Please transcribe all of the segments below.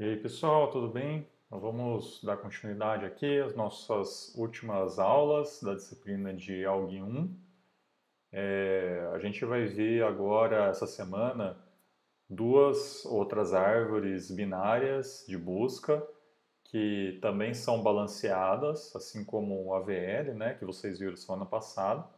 E aí pessoal, tudo bem? vamos dar continuidade aqui às nossas últimas aulas da disciplina de ALG 1. É, a gente vai ver agora, essa semana, duas outras árvores binárias de busca que também são balanceadas, assim como o AVL, né, que vocês viram semana passada.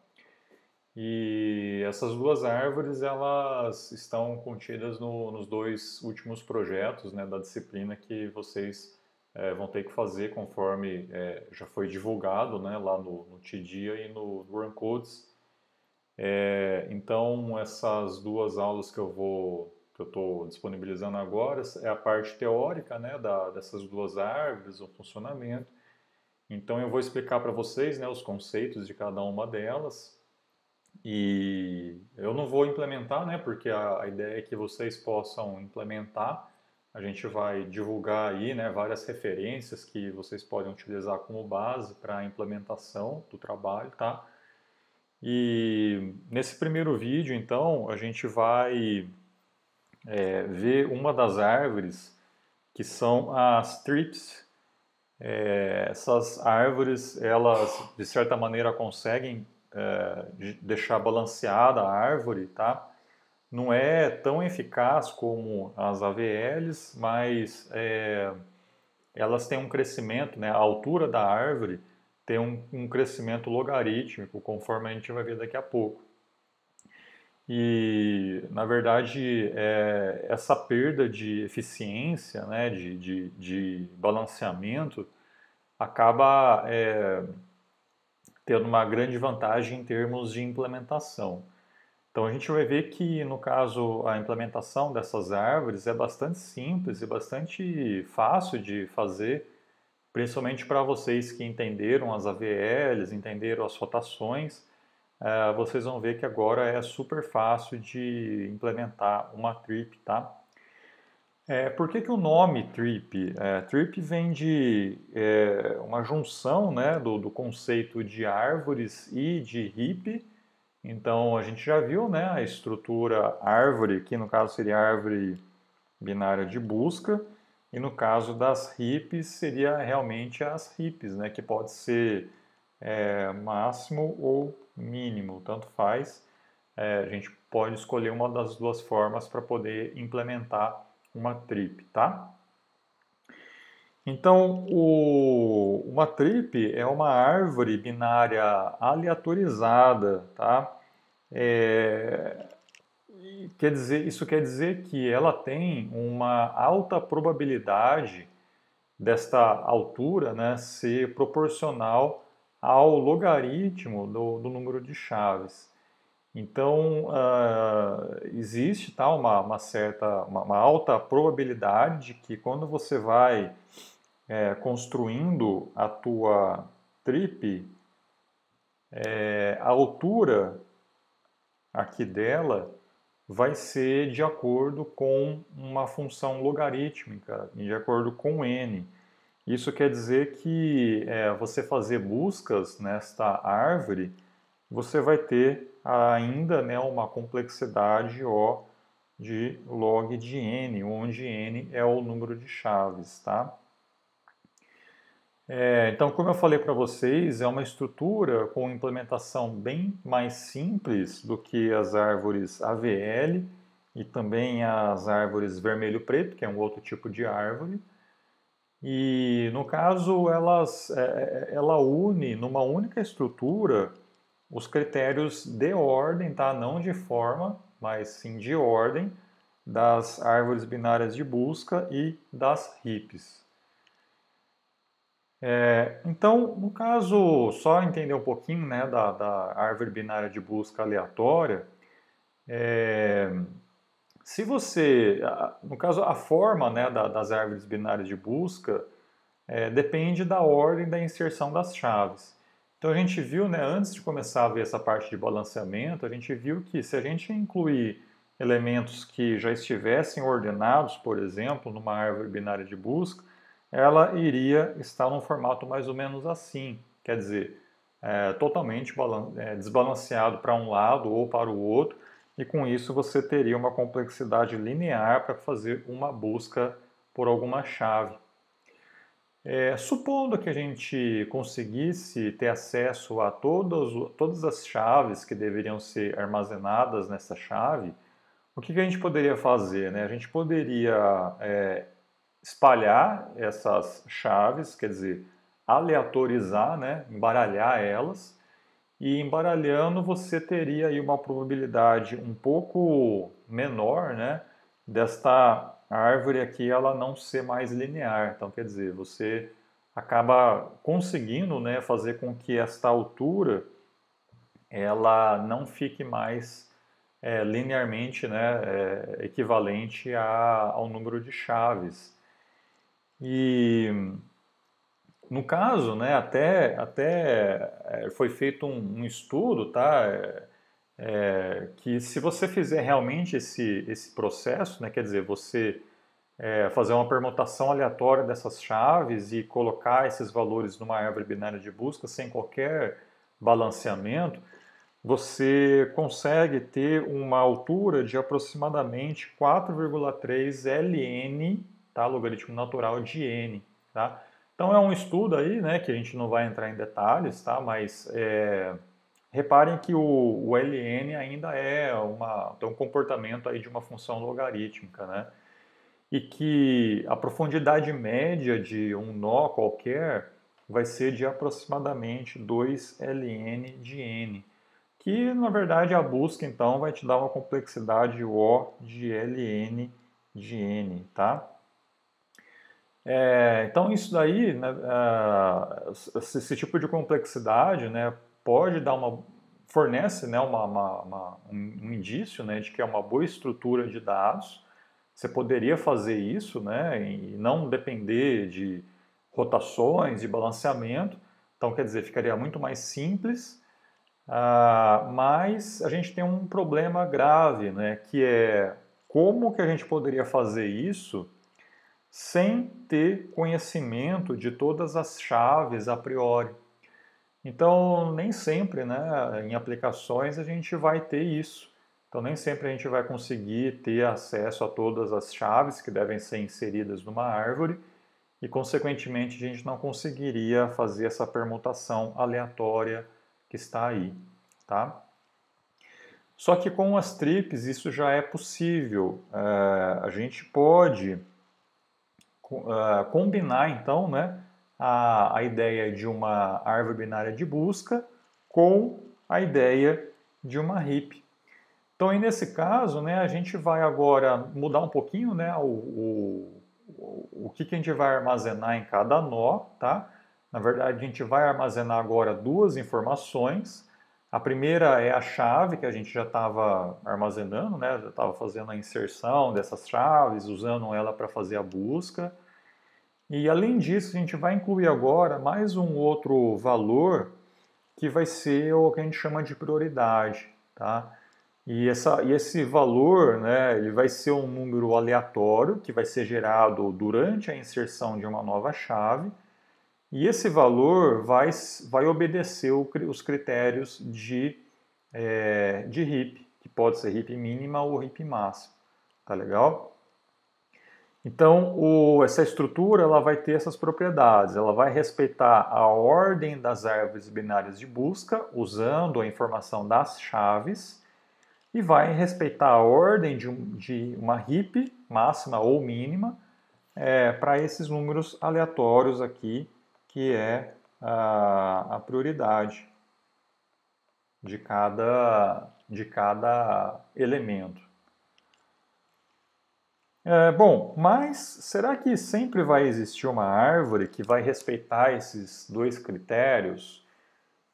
E essas duas árvores elas estão contidas no, nos dois últimos projetos né, da disciplina que vocês é, vão ter que fazer conforme é, já foi divulgado né, lá no, no e no Run Codes. É, então essas duas aulas que eu vou que eu estou disponibilizando agora é a parte teórica né, da, dessas duas árvores, o funcionamento. Então eu vou explicar para vocês né, os conceitos de cada uma delas e eu não vou implementar, né? Porque a, ideia é que vocês possam implementar. A gente vai divulgar aí né, várias referências que vocês podem utilizar como base para a implementação do trabalho, tá? E nesse primeiro vídeo, então, a gente vai é, ver uma das árvores que são as trips. É, essas árvores, elas, de certa maneira, conseguem é, deixar balanceada a árvore, tá? Não é tão eficaz como as AVLs, mas é, elas têm um crescimento, né? A altura da árvore tem um, um crescimento logarítmico, conforme a gente vai ver daqui a pouco. E, na verdade, é, essa perda de eficiência, né, de, de, de balanceamento, acaba é, tendo uma grande vantagem em termos de implementação. Então a gente vai ver que, no caso, a implementação dessas árvores é bastante simples e bastante fácil de fazer, principalmente para vocês que entenderam as AVLs, entenderam as rotações, eh, vocês vão ver que agora é super fácil de implementar uma trip, tá? É, por que, que o nome trip? É, trip vem de é, uma junção né, do, do, conceito de árvores e de hip. Então a gente já viu né, a estrutura árvore, que no caso seria árvore binária de busca, e no caso das hips seria realmente as hips, né, que pode ser é, máximo ou mínimo, tanto faz. É, a gente pode escolher uma das duas formas para poder implementar uma trip, tá? Então, o, uma trip é uma árvore binária aleatorizada, tá? É, quer dizer, isso quer dizer que ela tem uma alta probabilidade desta altura né, ser proporcional ao logaritmo do, do número de chaves. Então, uh, existe tá, uma, uma certa, uma, uma, alta probabilidade de que quando você vai é, construindo a tua trip, é, a altura aqui dela vai ser de acordo com uma função logarítmica, de acordo com n. Isso quer dizer que é, você fazer buscas nesta árvore você vai ter ainda né, uma complexidade O de log de n, onde n é o número de chaves. Tá? É, então, como eu falei para vocês, é uma estrutura com implementação bem mais simples do que as árvores AVL e também as árvores vermelho-preto, que é um outro tipo de árvore. E no caso, elas, é, é, ela une numa única estrutura os critérios de ordem, tá? Não de forma, mas sim de ordem das árvores binárias de busca e das RIPs. É, então, no caso, só entender um pouquinho né, da, da árvore binária de busca aleatória, é, se você, no caso, a forma né, da, das árvores binárias de busca é, depende da ordem da inserção das chaves. Então a gente viu, né, antes de começar a ver essa parte de balanceamento, a gente viu que se a gente incluir elementos que já estivessem ordenados, por exemplo, numa árvore binária de busca, ela iria estar num formato mais ou menos assim, quer dizer, é, totalmente é, desbalanceado para um lado ou para o outro, e com isso você teria uma complexidade linear para fazer uma busca por alguma chave. É, supondo que a gente conseguisse ter acesso a todas, todas as chaves que deveriam ser armazenadas nessa chave, o que, que a gente poderia fazer? Né? A gente poderia é, espalhar essas chaves, quer dizer, aleatorizar, né? embaralhar elas, e embaralhando você teria aí uma probabilidade um pouco menor né? desta a árvore aqui ela não ser mais linear. Então, quer dizer, você acaba conseguindo né, fazer com que esta altura ela não fique mais é, linearmente né, é, equivalente a, ao número de chaves. E no caso, né, até, até é, foi feito um, um estudo, tá? É, é, que se você fizer realmente esse, esse processo, né, quer dizer, você é, fazer uma permutação aleatória dessas chaves e colocar esses valores numa árvore binária de busca sem qualquer balanceamento, você consegue ter uma altura de aproximadamente 4,3 ln, tá? logaritmo natural de n. Tá? Então é um estudo aí, né, que a gente não vai entrar em detalhes, tá? mas é, Reparem que o, o ln ainda é uma, tem um comportamento aí de uma função logarítmica, né? E que a profundidade média de um nó qualquer vai ser de aproximadamente 2 ln de n, que na verdade a busca então vai te dar uma complexidade O de ln de n, tá? É, então isso daí, né, ah, esse tipo de complexidade, né, pode dar uma fornece né, uma, uma, uma, um indício né, de que é uma boa estrutura de dados. Você poderia fazer isso né, e não depender de rotações, de balanceamento. Então, quer dizer, ficaria muito mais simples. Ah, mas a gente tem um problema grave, né, que é como que a gente poderia fazer isso sem ter conhecimento de todas as chaves a priori. Então, nem sempre, né, em aplicações a gente vai ter isso. Então, nem sempre a gente vai conseguir ter acesso a todas as chaves que devem ser inseridas numa árvore e, consequentemente, a gente não conseguiria fazer essa permutação aleatória que está aí, tá? Só que com as trips isso já é possível. É, a gente pode é, combinar, então, né? a, a ideia de uma árvore binária de busca com a ideia de uma heap. Então, aí nesse caso, né, a gente vai agora mudar um pouquinho né, o, o, o que, que a gente vai armazenar em cada nó. Tá? Na verdade, a gente vai armazenar agora duas informações. A primeira é a chave que a gente já estava armazenando, né? já estava fazendo a inserção dessas chaves, usando ela para fazer a busca. E além disso, a gente vai incluir agora mais um outro valor que vai ser o que a gente chama de prioridade, tá? E, essa, e esse valor, né, ele vai ser um número aleatório que vai ser gerado durante a inserção de uma nova chave. E esse valor vai, vai obedecer o, os critérios de, é, de heap, que pode ser HIP mínima ou HIP máximo, tá legal? Então, o, essa estrutura ela vai ter essas propriedades. Ela vai respeitar a ordem das árvores binárias de busca, usando a informação das chaves, e vai respeitar a ordem de, de uma heap, máxima ou mínima, é, para esses números aleatórios aqui, que é a, a prioridade de cada, de cada elemento. É, bom, mas será que sempre vai existir uma árvore que vai respeitar esses dois critérios?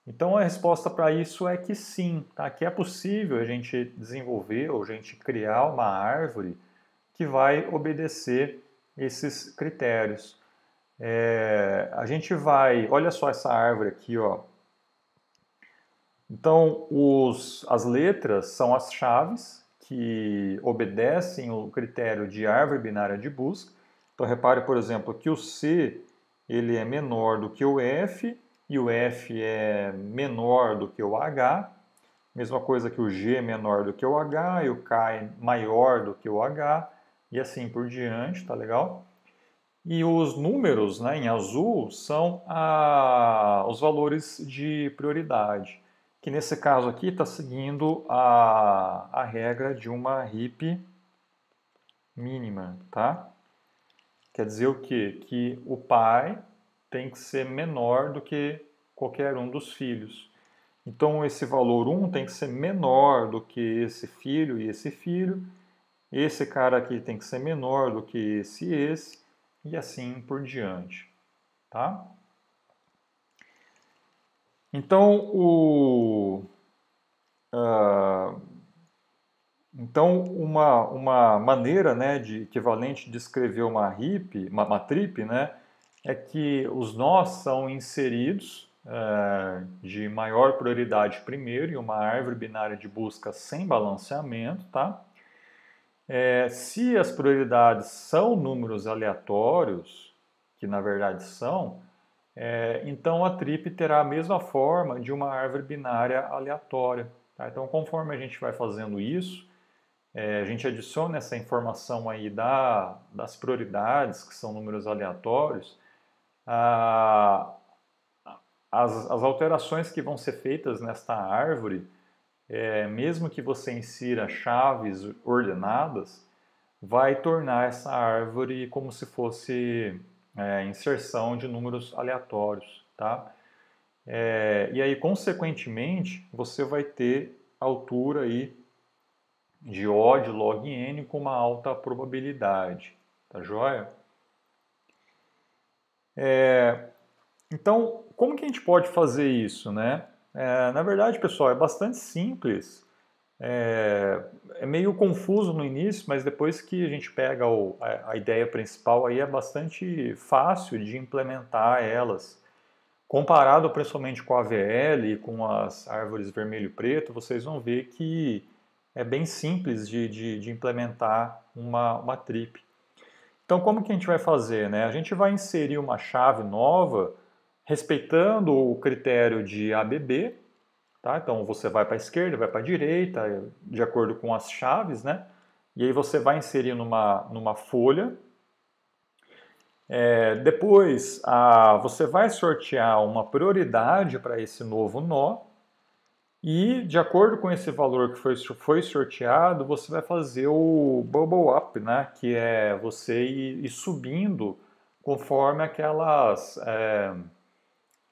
Então a resposta para isso é que sim, tá? que é possível a gente desenvolver ou a gente criar uma árvore que vai obedecer esses critérios. É, a gente vai, olha só essa árvore aqui, ó. Então os, as letras são as chaves que obedecem o critério de árvore binária de busca. Então repare, por exemplo, que o C ele é menor do que o F e o F é menor do que o H. Mesma coisa que o G é menor do que o H e o K é maior do que o H e assim por diante, tá legal? E os números né, em azul são a, os valores de prioridade que nesse caso aqui está seguindo a, a regra de uma hip mínima, tá? Quer dizer o quê? Que o pai tem que ser menor do que qualquer um dos filhos. Então esse valor 1 tem que ser menor do que esse filho e esse filho. Esse cara aqui tem que ser menor do que esse e esse. E assim por diante. Tá? Então, o, uh, então uma, uma maneira né, de, equivalente de escrever uma RIP, uma, uma trip, né, é que os nós são inseridos uh, de maior prioridade primeiro em uma árvore binária de busca sem balanceamento, tá? É, se as prioridades são números aleatórios, que na verdade são, é, então a trip terá a mesma forma de uma árvore binária aleatória. Tá? Então conforme a gente vai fazendo isso, é, a gente adiciona essa informação aí da, das prioridades, que são números aleatórios, a, as, as, alterações que vão ser feitas nesta árvore, é, mesmo que você insira chaves ordenadas, vai tornar essa árvore como se fosse é, inserção de números aleatórios, tá? É, e aí, consequentemente, você vai ter altura aí de O de log n com uma alta probabilidade, tá joia? É, então, como que a gente pode fazer isso, né? É, na verdade, pessoal, é bastante simples. É, é meio confuso no início, mas depois que a gente pega o, a, a, ideia principal, aí é bastante fácil de implementar elas. Comparado principalmente com a VL e com as árvores vermelho e preto, vocês vão ver que é bem simples de, de, de implementar uma, uma trip. Então, como que a gente vai fazer? Né? A gente vai inserir uma chave nova respeitando o critério de ABB, Tá? Então você vai para a esquerda, vai para a direita, de acordo com as chaves, né? E aí você vai inserir numa, numa folha. É, depois a, você vai sortear uma prioridade para esse novo nó. E de acordo com esse valor que foi, foi sorteado, você vai fazer o bubble up, né? que é você ir, ir subindo conforme aquelas. É,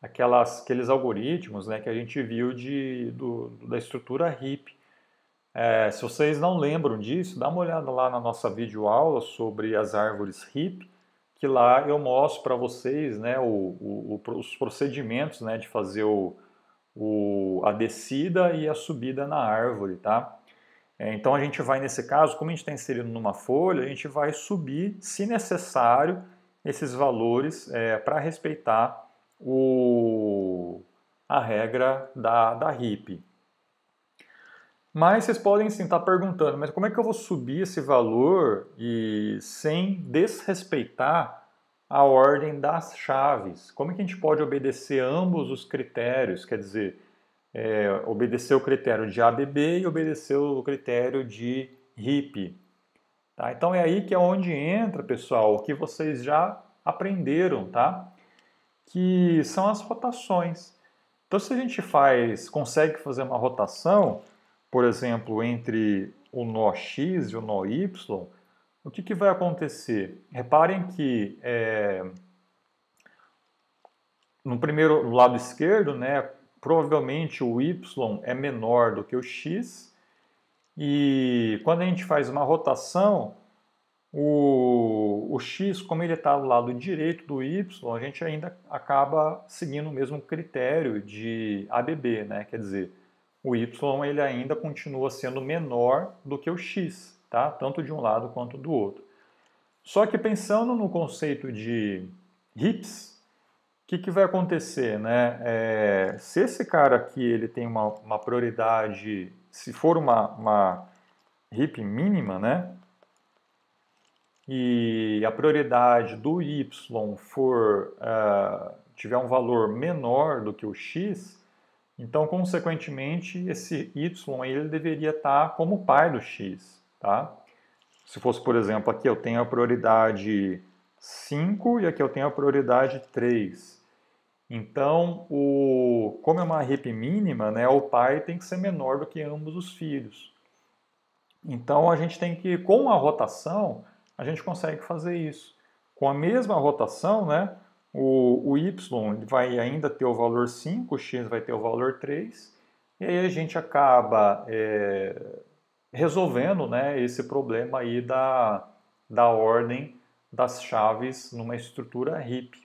aquelas, aqueles algoritmos né, que a gente viu de, do, da estrutura HIP. É, se vocês não lembram disso, dá uma olhada lá na nossa videoaula sobre as árvores HIP, que lá eu mostro para vocês né, o, o, os procedimentos né, de fazer o, o, a descida e a subida na árvore. Tá? É, então a gente vai, nesse caso, como a gente está inserindo numa folha, a gente vai subir, se necessário, esses valores é, para respeitar o, a regra da, da RIP. Mas vocês podem sim estar tá perguntando, mas como é que eu vou subir esse valor e sem desrespeitar a ordem das chaves? Como é que a gente pode obedecer ambos os critérios? Quer dizer, é, obedecer o critério de ABB e obedecer o critério de RIP. Tá? Então é aí que é onde entra, pessoal, o que vocês já aprenderam, tá? que são as rotações. Então, se a gente faz, consegue fazer uma rotação, por exemplo, entre o nó x e o nó y, o que, que vai acontecer? Reparem que é, no primeiro no lado esquerdo, né, provavelmente o y é menor do que o x, e quando a gente faz uma rotação, o, o x, como ele está do lado direito do y, a gente ainda acaba seguindo o mesmo critério de ABB, né? quer dizer, o y ele ainda continua sendo menor do que o x, tá? tanto de um lado quanto do outro. Só que pensando no conceito de hips, o que, que, vai acontecer, né? É, se esse cara aqui ele tem uma, uma prioridade, se for uma, uma hip mínima, né? e a prioridade do y for uh, tiver um valor menor do que o x, então consequentemente esse y ele deveria estar como pai do x, tá? Se fosse, por exemplo, aqui eu tenho a prioridade 5 e aqui eu tenho a prioridade 3. Então, o, como é uma RIP mínima, né, o pai tem que ser menor do que ambos os filhos. Então, a gente tem que, com a rotação, a gente consegue fazer isso. Com a mesma rotação, né, o, o y vai ainda ter o valor 5, o x vai ter o valor 3, e aí a gente acaba é, resolvendo né, esse problema aí da, da ordem das chaves numa estrutura HIP.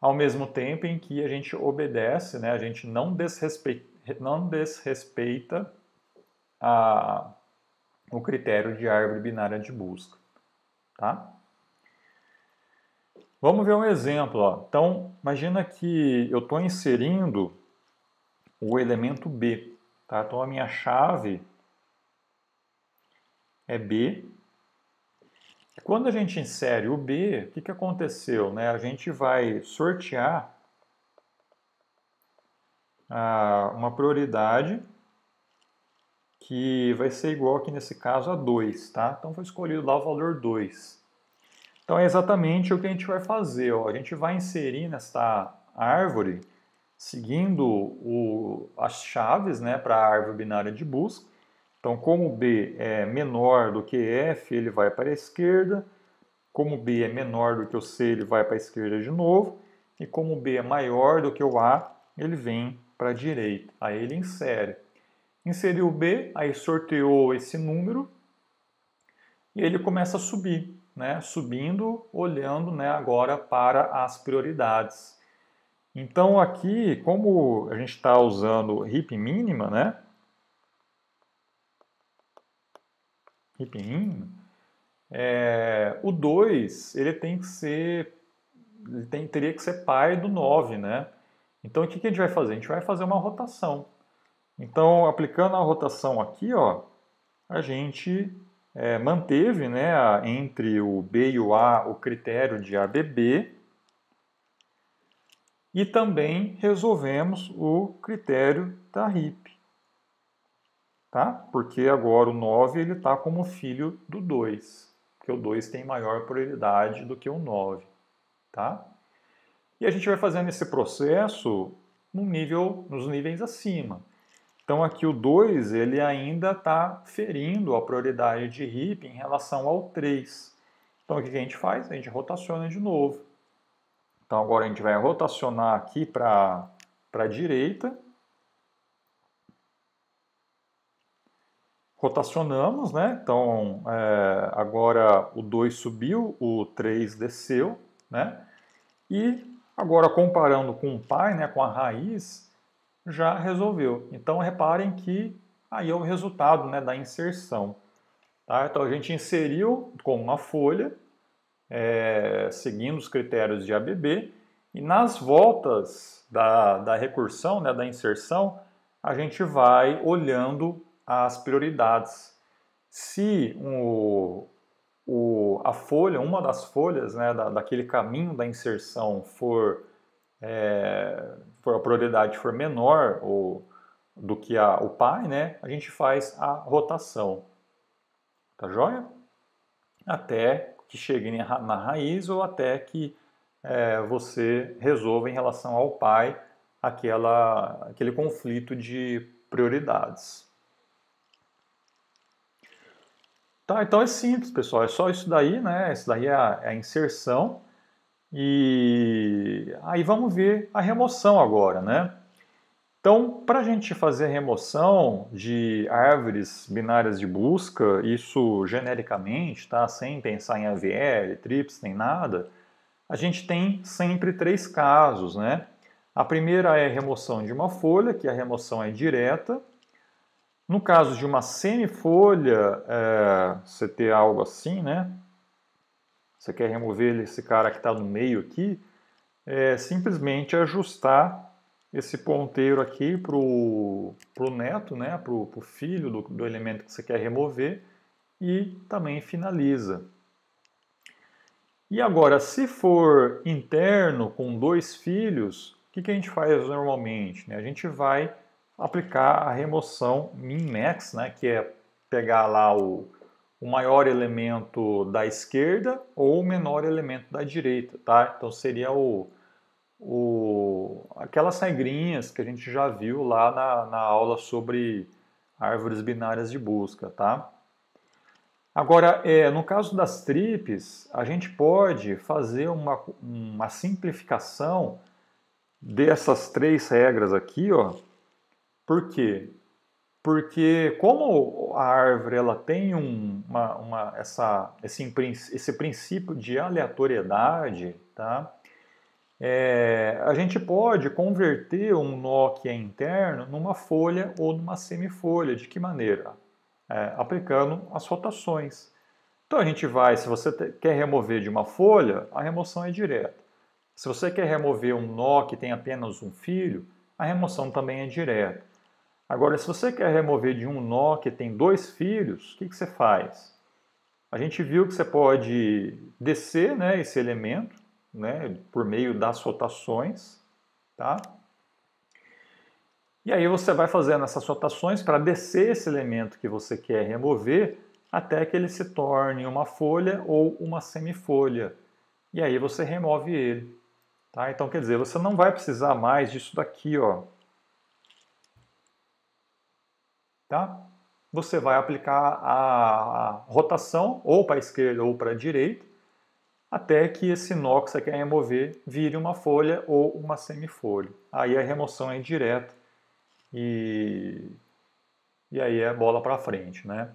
Ao mesmo tempo em que a gente obedece, né, a gente não desrespeita, não desrespeita a, no critério de árvore binária de busca. Tá? Vamos ver um exemplo. Ó. Então, imagina que eu estou inserindo o elemento B. Tá? Então, a minha chave é B. Quando a gente insere o B, o que, que aconteceu? Né? A gente vai sortear ah, uma prioridade que vai ser igual aqui nesse caso a 2, tá? Então foi escolhido lá o valor 2. Então é exatamente o que a gente vai fazer, ó. a gente vai inserir nesta árvore, seguindo o, as chaves né, para a árvore binária de busca. Então como B é menor do que F, ele vai para a esquerda, como B é menor do que o C, ele vai para a esquerda de novo, e como B é maior do que o A, ele vem para a direita, aí ele insere inseriu o B, aí sorteou esse número e ele começa a subir, né? Subindo, olhando, né, agora para as prioridades. Então aqui, como a gente está usando heap mínima, né? Heap mínima, é, o 2 ele tem que ser, ele tem, teria que ser pai do 9, né? Então o que, que a gente vai fazer? A gente vai fazer uma rotação. Então, aplicando a rotação aqui, ó, a gente é, manteve né, a, entre o B e o A o critério de ABB e também resolvemos o critério da RIP. Tá? Porque agora o 9 está como filho do 2, porque o 2 tem maior prioridade do que o 9. Tá? E a gente vai fazendo esse processo no nível, nos níveis acima. Então aqui o 2 ele ainda está ferindo a prioridade de heap em relação ao 3. Então o que a gente faz? A gente rotaciona de novo. Então agora a gente vai rotacionar aqui para a direita. Rotacionamos, né? Então é, agora o 2 subiu, o 3 desceu, né? E agora comparando com o pai, né, com a raiz, já resolveu. Então reparem que aí é o resultado né, da inserção. Tá? Então a gente inseriu com uma folha, é, seguindo os critérios de ABB, e nas voltas da, da recursão, né, da inserção, a gente vai olhando as prioridades. Se o o, a folha, uma das folhas né, da, daquele caminho da inserção for é, for a prioridade for menor ou do que a, o pai, né, a gente faz a rotação. Tá joia? Até que chegue na raiz ou até que é, você resolva em relação ao pai aquela, aquele conflito de prioridades. Tá, então é simples, pessoal. É só isso daí, né? Isso daí é a, é a inserção. E aí vamos ver a remoção agora, né? Então, para a gente fazer a remoção de árvores binárias de busca, isso genericamente, tá? sem pensar em AVL, TRIPS, nem nada, a gente tem sempre três casos. Né? A primeira é a remoção de uma folha, que a remoção é direta. No caso de uma semifolha, é, você ter algo assim, né? você quer remover esse cara que está no meio aqui, é simplesmente ajustar esse ponteiro aqui para o neto, né, para o filho do, do elemento que você quer remover e também finaliza. E agora, se for interno com dois filhos, o que, que a gente faz normalmente? Né? A gente vai aplicar a remoção min-max, né, que é pegar lá o, o maior elemento da esquerda ou o menor elemento da direita, tá? Então seria o, o aquelas regrinhas que a gente já viu lá na, na aula sobre árvores binárias de busca, tá? Agora, é, no caso das tripes, a gente pode fazer uma, uma simplificação dessas três regras aqui, ó, porque porque como a árvore ela tem um, uma, uma, essa, esse, esse princípio de aleatoriedade, tá? É, a gente pode converter um nó que é interno numa folha ou numa semifolha. De que maneira? É, aplicando as rotações. Então a gente vai, se você quer remover de uma folha, a remoção é direta. Se você quer remover um nó que tem apenas um filho, a remoção também é direta. Agora, se você quer remover de um nó que tem dois filhos, o que, que você faz? A gente viu que você pode descer né, esse elemento né, por meio das rotações, tá? E aí você vai fazendo essas rotações para descer esse elemento que você quer remover até que ele se torne uma folha ou uma semifolha. E aí você remove ele. Tá? Então quer dizer, você não vai precisar mais disso daqui, ó, tá? Você vai aplicar a rotação ou para a esquerda ou para a direita, até que esse nó que você quer remover vire uma folha ou uma semifolha. Aí a remoção é direta e, e aí é bola para frente, né?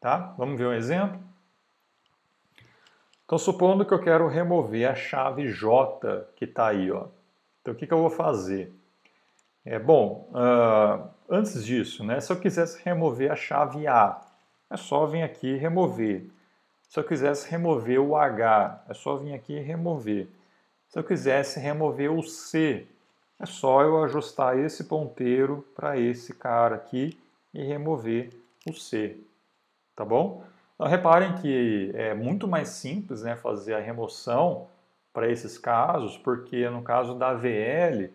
Tá? Vamos ver um exemplo? Então, supondo que eu quero remover a chave J que está aí, ó. Então, o que, que eu vou fazer? É bom, uh, Antes disso, né, se eu quisesse remover a chave A, é só vir aqui e remover. Se eu quisesse remover o H, é só vir aqui e remover. Se eu quisesse remover o C, é só eu ajustar esse ponteiro para esse cara aqui e remover o C, tá bom? Então reparem que é muito mais simples né, fazer a remoção para esses casos, porque no caso da VL,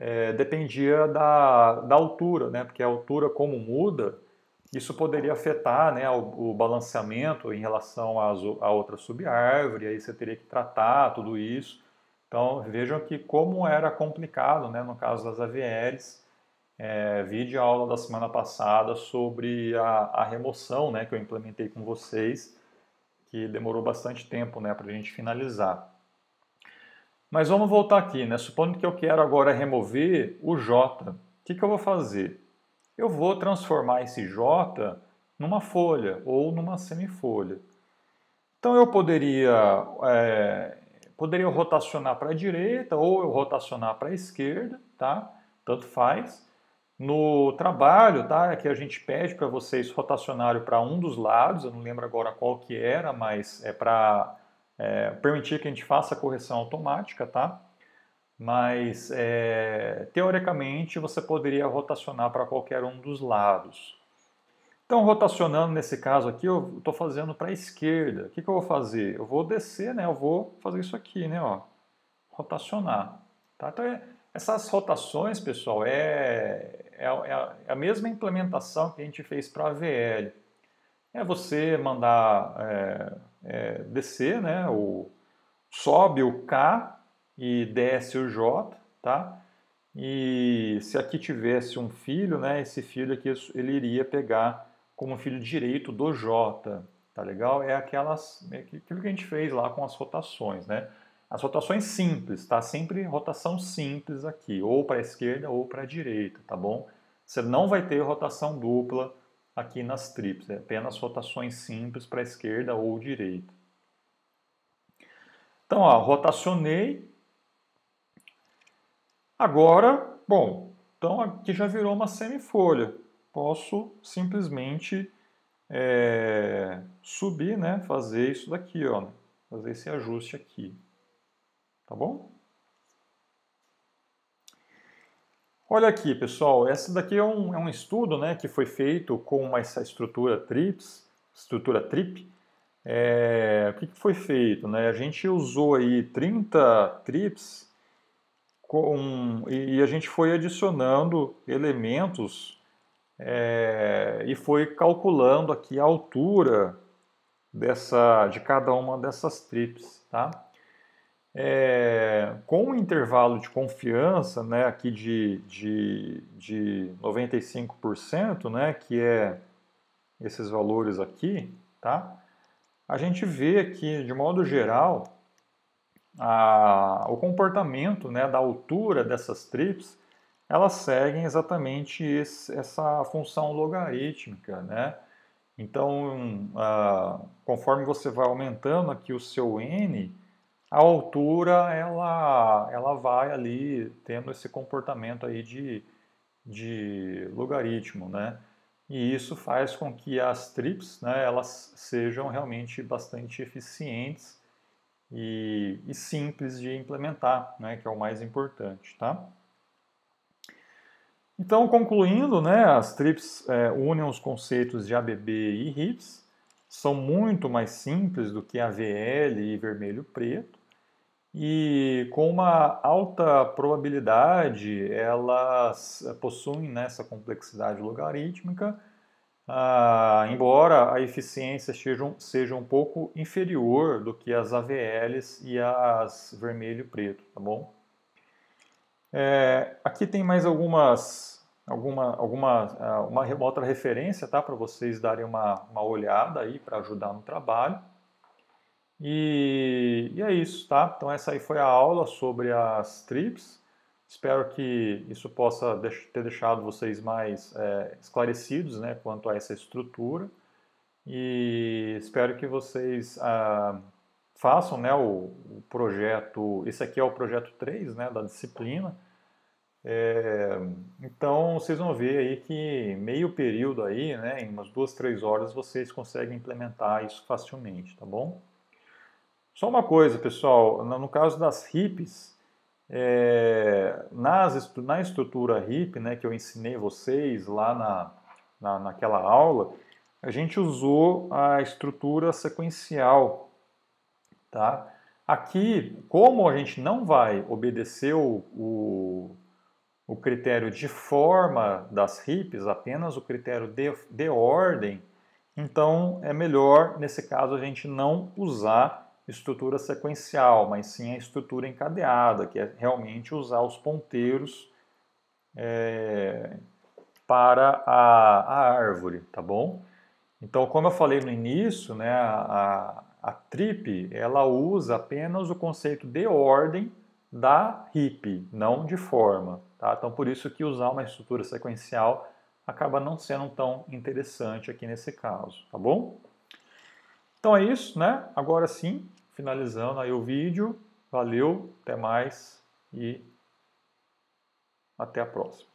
é, dependia da, da altura, né? Porque a altura, como muda, isso poderia afetar né, o, o balanceamento em relação às, a outra subárvore, aí você teria que tratar tudo isso. Então vejam que como era complicado, né, no caso das avieres, é, vi de aula da semana passada sobre a, a, remoção né, que eu implementei com vocês, que demorou bastante tempo né, para a gente finalizar. Mas vamos voltar aqui, né? Supondo que eu quero agora remover o J, o que, que eu vou fazer? Eu vou transformar esse J numa folha ou numa semifolha. Então eu poderia, é, poderia rotacionar para a direita ou eu rotacionar para a esquerda, tá? Tanto faz. No trabalho, tá? Aqui a gente pede para vocês rotacionarem para um dos lados, eu não lembro agora qual que era, mas é para é, permitir que a gente faça a correção automática, tá? Mas, é, teoricamente, você poderia rotacionar para qualquer um dos lados. Então, rotacionando nesse caso aqui, eu estou fazendo para a esquerda. O que, que eu vou fazer? Eu vou descer, né? Eu vou fazer isso aqui, né? Ó, rotacionar. Tá? Então, é, essas rotações, pessoal, é, é, a, é, é, a, mesma implementação que a gente fez para a VL. É você mandar é, é descer, né? O, sobe o K e desce o J, tá? E se aqui tivesse um filho, né? Esse filho aqui ele iria pegar como filho direito do J, tá legal? É aquelas, é aquilo que a gente fez lá com as rotações, né? As rotações simples, tá? Sempre rotação simples aqui, ou para a esquerda ou para a direita, tá bom? Você não vai ter rotação dupla aqui nas trips, é apenas rotações simples para a esquerda ou direita. Então, ó, rotacionei. Agora, bom, então aqui já virou uma semifolha. Posso simplesmente é, subir, né? Fazer isso daqui, ó. Fazer esse ajuste aqui. Tá bom? Olha aqui, pessoal, esse daqui é um, é um, estudo né, que foi feito com essa estrutura TRIPS, estrutura TRIP, é, o que, que, foi feito? Né? A gente usou aí 30 trips com, e a gente foi adicionando elementos é, e foi calculando aqui a altura dessa, de cada uma dessas trips. Tá? É, com um intervalo de confiança né, aqui de, de, de 95%, né, que é esses valores aqui, tá? a gente vê que, de modo geral, a, o comportamento né, da altura dessas trips, elas seguem exatamente esse, essa função logarítmica, né? Então, conforme você vai aumentando aqui o seu n, a altura ela, ela vai ali tendo esse comportamento aí de, de logaritmo, né? E isso faz com que as trips né, elas sejam realmente bastante eficientes e, e simples de implementar, né, que é o mais importante. Tá? Então, concluindo, né, as trips é, unem os conceitos de ABB e RIPS, são muito mais simples do que AVL e vermelho-preto, e com uma alta probabilidade elas eh, possuem nessa né, complexidade logarítmica, ah, embora a eficiência seja, seja um pouco inferior do que as AVLs e as vermelho-preto, tá bom? É, aqui tem mais algumas, alguma, alguma ah, uma, uma outra referência, tá? Para vocês darem uma, uma olhada aí para ajudar no trabalho. E, e é isso, tá? Então essa aí foi a aula sobre as TRIPS. Espero que isso possa ter deixado vocês mais é, esclarecidos né, quanto a essa estrutura. E espero que vocês ah, façam né, o, o, projeto. Esse aqui é o projeto 3 né, da disciplina. É, então vocês vão ver aí que meio período aí, né, em umas duas, três horas, vocês conseguem implementar isso facilmente, tá bom? Só uma coisa, pessoal, no caso das RIPs, é, nas, na estrutura RIP, né, que eu ensinei vocês lá na, na, naquela aula, a gente usou a estrutura sequencial. Tá? Aqui, como a gente não vai obedecer o, o, o critério de forma das RIPs, apenas o critério de, de ordem, então é melhor, nesse caso, a gente não usar estrutura sequencial, mas sim a estrutura encadeada, que é realmente usar os ponteiros é, para a, a, árvore, tá bom? Então, como eu falei no início, né, a, a TRIP ela usa apenas o conceito de ordem da HIP, não de forma. Tá? Então, por isso que usar uma estrutura sequencial acaba não sendo tão interessante aqui nesse caso, tá bom? Então é isso, né? Agora sim, finalizando aí o vídeo. Valeu, até mais e até a próxima.